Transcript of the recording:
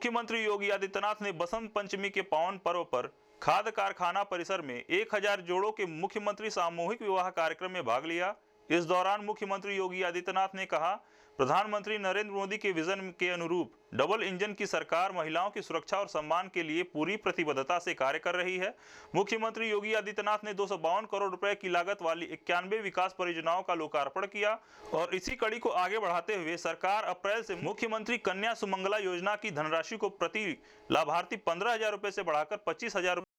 मुख्यमंत्री योगी आदित्यनाथ ने बसंत पंचमी के पावन पर्व पर खाद कारखाना परिसर में 1000 जोड़ों के मुख्यमंत्री सामूहिक विवाह कार्यक्रम में भाग लिया इस दौरान मुख्यमंत्री योगी आदित्यनाथ ने कहा प्रधानमंत्री नरेंद्र मोदी के विजन के अनुरूप डबल इंजन की सरकार महिलाओं की सुरक्षा और सम्मान के लिए पूरी प्रतिबद्धता से कार्य कर रही है मुख्यमंत्री योगी आदित्यनाथ ने दो करोड़ रुपए की लागत वाली इक्यानवे विकास परियोजनाओं का लोकार्पण किया और इसी कड़ी को आगे बढ़ाते हुए सरकार अप्रैल से मुख्यमंत्री कन्या सुमंगला योजना की धनराशि को प्रति लाभार्थी पंद्रह हजार से बढ़ाकर पच्चीस हजार